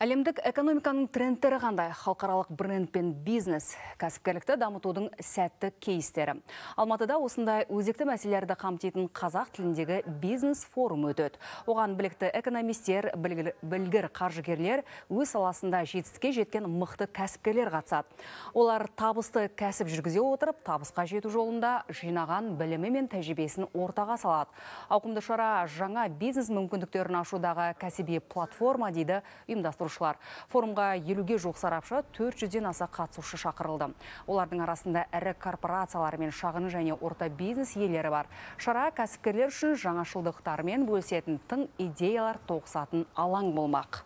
әлемдік экономиканың трендтері қандай халықаралық бренд пен бизнес кәсіпкерлікті дамытудың сәтті кейстері алматыда осындай өзекті мәселелерді қамтитын қазақ тіліндегі бизнес форум өтеді оған білікті экономистер білгір қаржыгерлер өз саласында жетістікке жеткен мықты кәсіпкерлер қатысады олар табысты кәсіп жүргізе отырып табысқа жету жолында жинаған білімі мен тәжірибесін ортаға салады ауқымды шара жаңа бизнес мүмкіндіктерін ашудағы кәсіби платформа дейді ұйымдастыру Форумға елуге жуық сарапшы 400-ден аса қатысушы шақырылды. Олардың арасында ірі корпорациялар мен шағын және орта бизнес иелері бар. Шара кәсіпкерлер үшін жаңашылдықтармен бөлсетін тың идеялар тоқсатын алаң болмақ.